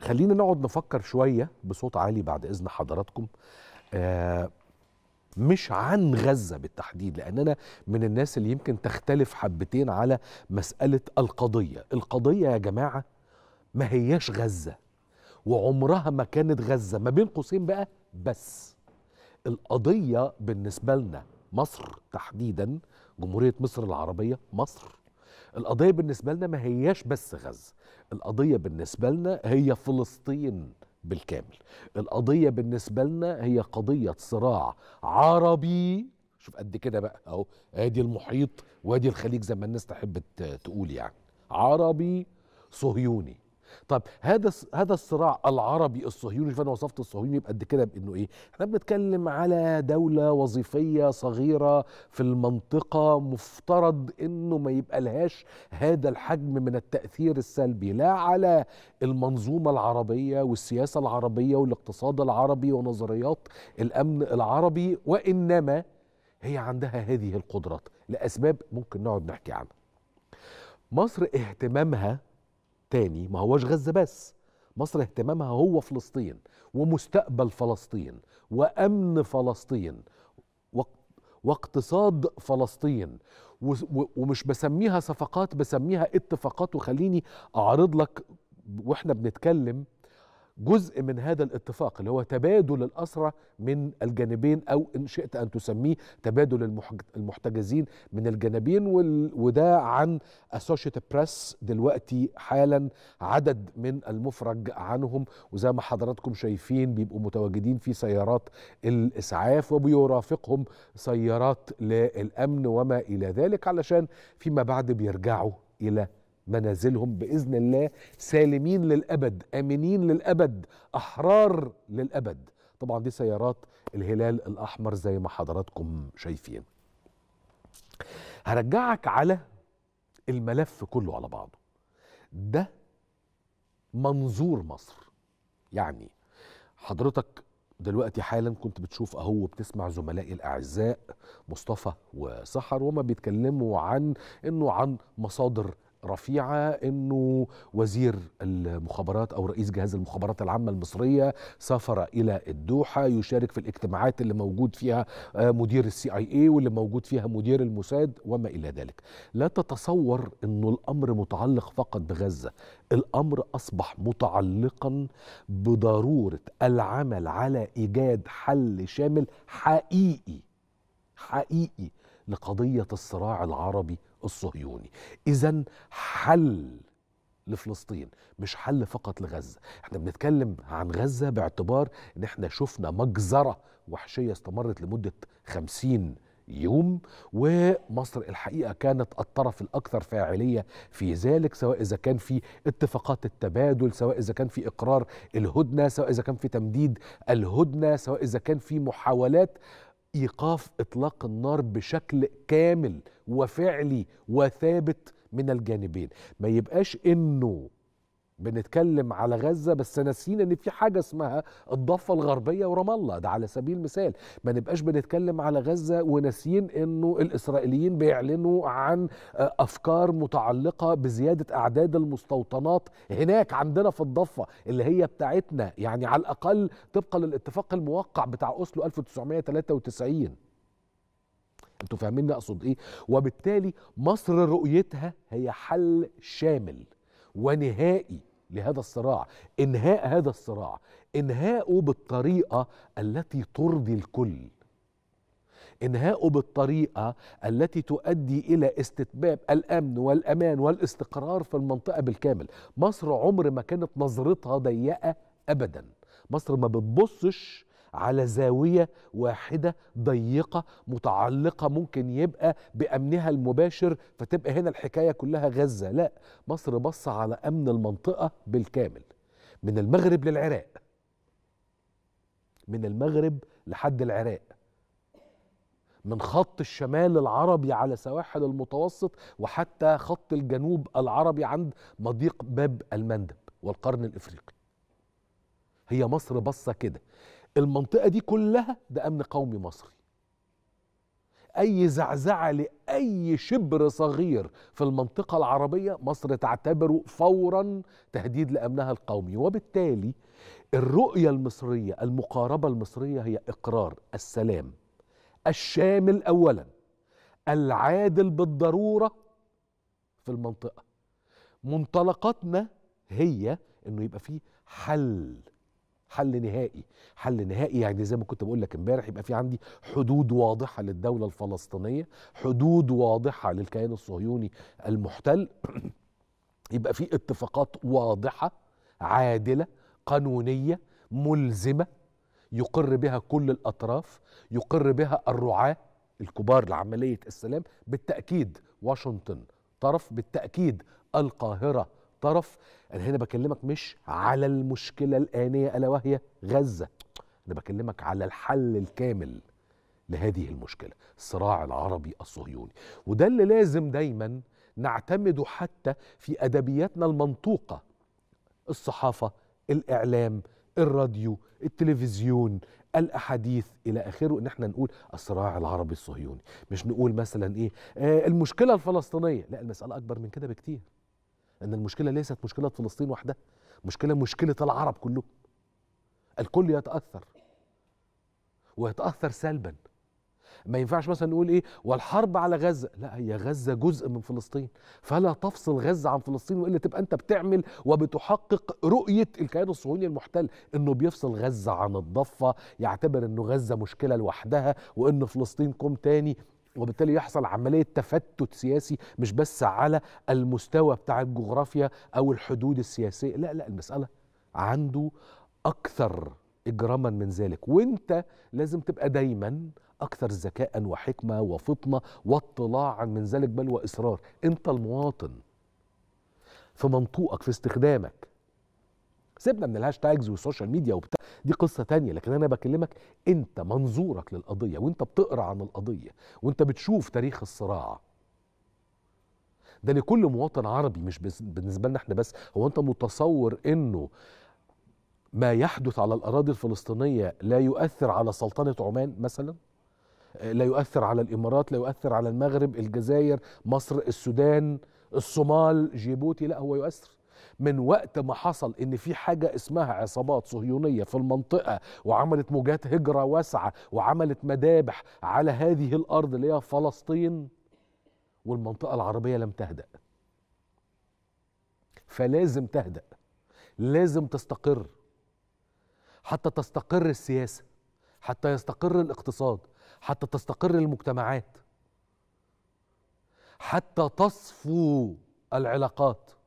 خلينا نقعد نفكر شويه بصوت عالي بعد اذن حضراتكم آه مش عن غزه بالتحديد لان انا من الناس اللي يمكن تختلف حبتين على مساله القضيه القضيه يا جماعه ما هياش غزه وعمرها ما كانت غزه ما بين قوسين بقى بس القضيه بالنسبه لنا مصر تحديدا جمهوريه مصر العربيه مصر القضية بالنسبة لنا ما هياش بس غزة القضية بالنسبة لنا هي فلسطين بالكامل القضية بالنسبة لنا هي قضية صراع عربي شوف قد كده بقى اهو ادي المحيط وادي الخليج زي ما الناس تحب تقول يعني عربي صهيوني طب هذا هذا الصراع العربي الصهيوني فانا وصفت الصهيوني قد كده بانه ايه؟ احنا بنتكلم على دوله وظيفيه صغيره في المنطقه مفترض انه ما يبقى لهاش هذا الحجم من التاثير السلبي لا على المنظومه العربيه والسياسه العربيه والاقتصاد العربي ونظريات الامن العربي وانما هي عندها هذه القدرات لاسباب ممكن نقعد نحكي عنها. مصر اهتمامها تاني ما هوش غزة بس مصر اهتمامها هو فلسطين ومستقبل فلسطين وأمن فلسطين واقتصاد فلسطين ومش بسميها صفقات بسميها اتفاقات وخليني أعرض لك وإحنا بنتكلم جزء من هذا الاتفاق اللي هو تبادل الأسرة من الجانبين أو إن شئت أن تسميه تبادل المحتجزين من الجانبين وده عن اسوشيتد بريس دلوقتي حالا عدد من المفرج عنهم وزي ما حضراتكم شايفين بيبقوا متواجدين في سيارات الإسعاف وبيرافقهم سيارات للأمن وما إلى ذلك علشان فيما بعد بيرجعوا إلى منازلهم باذن الله سالمين للابد امنين للابد احرار للابد طبعا دي سيارات الهلال الاحمر زي ما حضراتكم شايفين هرجعك على الملف كله على بعضه ده منظور مصر يعني حضرتك دلوقتي حالا كنت بتشوف اهو بتسمع زملائي الاعزاء مصطفى وسحر وما بيتكلموا عن انه عن مصادر رفيعة أنه وزير المخابرات أو رئيس جهاز المخابرات العامة المصرية سافر إلى الدوحة يشارك في الاجتماعات اللي موجود فيها آه، مدير السي اي اي واللي موجود فيها مدير الموساد وما إلى ذلك لا تتصور أنه الأمر متعلق فقط بغزة الأمر أصبح متعلقا بضرورة العمل على إيجاد حل شامل حقيقي حقيقي لقضية الصراع العربي الصهيوني اذا حل لفلسطين مش حل فقط لغزة احنا بنتكلم عن غزة باعتبار ان احنا شفنا مجزرة وحشية استمرت لمدة خمسين يوم ومصر الحقيقة كانت الطرف الأكثر فاعلية في ذلك سواء إذا كان في اتفاقات التبادل سواء إذا كان في إقرار الهدنة سواء إذا كان في تمديد الهدنة سواء إذا كان في محاولات ايقاف اطلاق النار بشكل كامل وفعلي وثابت من الجانبين ما يبقاش انه بنتكلم على غزة بس ناسيين ان في حاجة اسمها الضفة الغربية ورام الله ده على سبيل المثال ما نبقاش بنتكلم على غزة وناسيين انه الاسرائيليين بيعلنوا عن آه، افكار متعلقة بزيادة اعداد المستوطنات هناك عندنا في الضفة اللي هي بتاعتنا يعني على الاقل طبقا للاتفاق الموقع بتاع اوسلو 1993 انتوا فاهمين اقصد ايه وبالتالي مصر رؤيتها هي حل شامل ونهائي لهذا الصراع انهاء هذا الصراع انهاءه بالطريقه التي ترضي الكل انهاءه بالطريقه التي تؤدي الى استتباب الامن والامان والاستقرار في المنطقه بالكامل مصر عمر ما كانت نظرتها ضيقه ابدا مصر ما بتبصش على زاوية واحدة ضيقة متعلقة ممكن يبقى بأمنها المباشر فتبقى هنا الحكاية كلها غزة لا مصر بص على أمن المنطقة بالكامل من المغرب للعراق من المغرب لحد العراق من خط الشمال العربي على سواحل المتوسط وحتى خط الجنوب العربي عند مضيق باب المندب والقرن الافريقي هي مصر بصه كده المنطقة دي كلها ده أمن قومي مصري أي زعزعة لأي شبر صغير في المنطقة العربية مصر تعتبره فورا تهديد لأمنها القومي وبالتالي الرؤية المصرية المقاربة المصرية هي إقرار السلام الشامل أولا العادل بالضرورة في المنطقة منطلقاتنا هي أنه يبقى فيه حل حل نهائي حل نهائي يعني زي ما كنت بقول لك امبارح يبقى في عندي حدود واضحه للدوله الفلسطينيه حدود واضحه للكيان الصهيوني المحتل يبقى في اتفاقات واضحه عادله قانونيه ملزمه يقر بها كل الاطراف يقر بها الرعاه الكبار لعمليه السلام بالتاكيد واشنطن طرف بالتاكيد القاهره طرف انا هنا بكلمك مش على المشكله الانيه الا وهي غزه انا بكلمك على الحل الكامل لهذه المشكله الصراع العربي الصهيوني وده اللي لازم دايما نعتمده حتى في ادبياتنا المنطوقه الصحافه الاعلام الراديو التلفزيون الاحاديث الى اخره ان احنا نقول الصراع العربي الصهيوني مش نقول مثلا ايه آه المشكله الفلسطينيه لا المساله اكبر من كده بكتير ان المشكله ليست مشكله فلسطين وحدها مشكله مشكله العرب كلهم الكل يتاثر ويتاثر سلبا ما ينفعش مثلا نقول ايه والحرب على غزه لا هي غزه جزء من فلسطين فلا تفصل غزه عن فلسطين والا تبقى انت بتعمل وبتحقق رؤيه الكيان الصهيوني المحتل انه بيفصل غزه عن الضفه يعتبر انه غزه مشكله لوحدها وان فلسطين كوم تاني وبالتالي يحصل عملية تفتت سياسي مش بس على المستوى بتاع الجغرافيا أو الحدود السياسية لا لا المسألة عنده أكثر إجراما من ذلك وأنت لازم تبقى دايما أكثر ذكاء وحكمة وفطنة واطلاعا من ذلك بل وإصرار أنت المواطن في منطوقك في استخدامك سيبنا من الهاشتاجز والسوشيال ميديا وبتاع دي قصه تانية لكن انا بكلمك انت منظورك للقضيه وانت بتقرا عن القضيه وانت بتشوف تاريخ الصراع ده لكل مواطن عربي مش بالنسبه لنا احنا بس هو انت متصور انه ما يحدث على الاراضي الفلسطينيه لا يؤثر على سلطنه عمان مثلا لا يؤثر على الامارات لا يؤثر على المغرب الجزائر مصر السودان الصومال جيبوتي لا هو يؤثر من وقت ما حصل ان في حاجه اسمها عصابات صهيونيه في المنطقه وعملت موجات هجره واسعه وعملت مذابح على هذه الارض اللي هي فلسطين والمنطقه العربيه لم تهدأ فلازم تهدأ لازم تستقر حتى تستقر السياسه حتى يستقر الاقتصاد حتى تستقر المجتمعات حتى تصفو العلاقات